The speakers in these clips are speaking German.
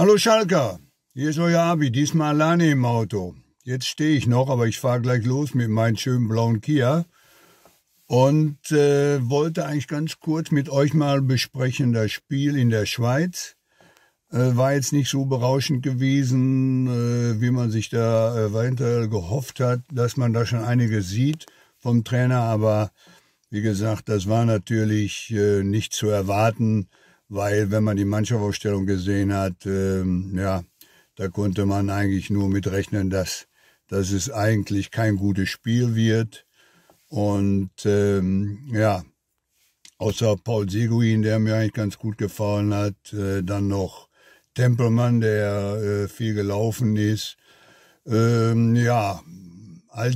Hallo Schalker, hier ist euer Abi, diesmal alleine im Auto. Jetzt stehe ich noch, aber ich fahre gleich los mit meinem schönen blauen Kia und äh, wollte eigentlich ganz kurz mit euch mal besprechen das Spiel in der Schweiz. Äh, war jetzt nicht so berauschend gewesen, äh, wie man sich da eventuell gehofft hat, dass man da schon einige sieht vom Trainer, aber wie gesagt, das war natürlich äh, nicht zu erwarten weil wenn man die Mannschaftsaufstellung gesehen hat, ähm, ja, da konnte man eigentlich nur mitrechnen, dass, dass es eigentlich kein gutes Spiel wird. Und ähm, ja, außer Paul Seguin, der mir eigentlich ganz gut gefallen hat, äh, dann noch Tempelmann, der äh, viel gelaufen ist. Ähm, ja,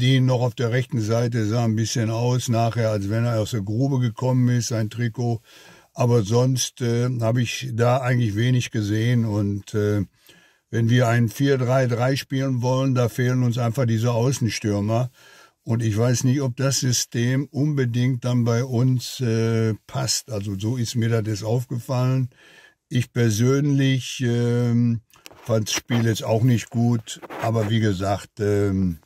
die noch auf der rechten Seite sah ein bisschen aus nachher, als wenn er aus der Grube gekommen ist, sein Trikot aber sonst äh, habe ich da eigentlich wenig gesehen. Und äh, wenn wir ein 4-3-3 spielen wollen, da fehlen uns einfach diese Außenstürmer. Und ich weiß nicht, ob das System unbedingt dann bei uns äh, passt. Also so ist mir das aufgefallen. Ich persönlich ähm, fand das Spiel jetzt auch nicht gut. Aber wie gesagt, ähm,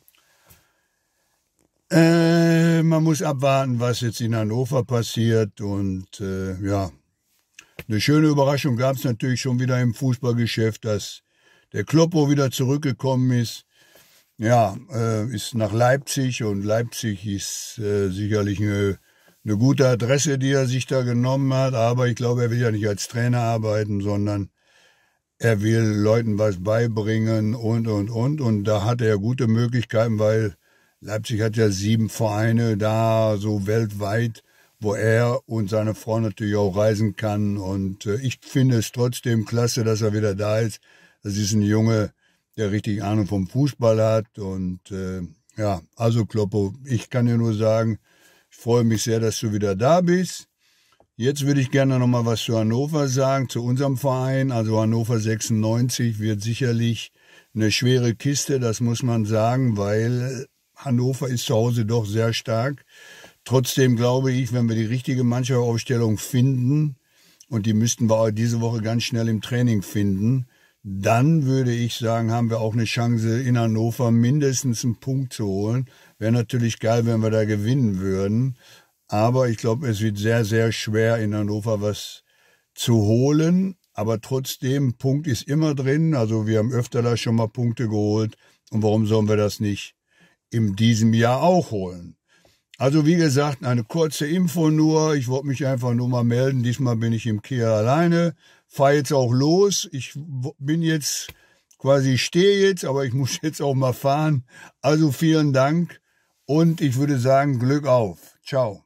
äh, man muss abwarten, was jetzt in Hannover passiert. Und äh, ja, eine schöne Überraschung gab es natürlich schon wieder im Fußballgeschäft, dass der Kloppo wieder zurückgekommen ist. Ja, äh, ist nach Leipzig und Leipzig ist äh, sicherlich eine, eine gute Adresse, die er sich da genommen hat. Aber ich glaube, er will ja nicht als Trainer arbeiten, sondern er will Leuten was beibringen und, und, und. Und da hat er gute Möglichkeiten, weil Leipzig hat ja sieben Vereine da, so weltweit, wo er und seine Frau natürlich auch reisen kann. Und äh, ich finde es trotzdem klasse, dass er wieder da ist. Das ist ein Junge, der richtig Ahnung vom Fußball hat. Und äh, ja, also Kloppo, ich kann dir nur sagen, ich freue mich sehr, dass du wieder da bist. Jetzt würde ich gerne noch mal was zu Hannover sagen, zu unserem Verein. Also Hannover 96 wird sicherlich eine schwere Kiste, das muss man sagen, weil Hannover ist zu Hause doch sehr stark. Trotzdem glaube ich, wenn wir die richtige Mannschaftsaufstellung finden, und die müssten wir diese Woche ganz schnell im Training finden, dann würde ich sagen, haben wir auch eine Chance, in Hannover mindestens einen Punkt zu holen. Wäre natürlich geil, wenn wir da gewinnen würden. Aber ich glaube, es wird sehr, sehr schwer, in Hannover was zu holen. Aber trotzdem, Punkt ist immer drin. Also wir haben öfter da schon mal Punkte geholt. Und warum sollen wir das nicht in diesem Jahr auch holen. Also wie gesagt, eine kurze Info nur. Ich wollte mich einfach nur mal melden. Diesmal bin ich im Kia alleine. Fahre jetzt auch los. Ich bin jetzt quasi stehe jetzt, aber ich muss jetzt auch mal fahren. Also vielen Dank und ich würde sagen, Glück auf. Ciao.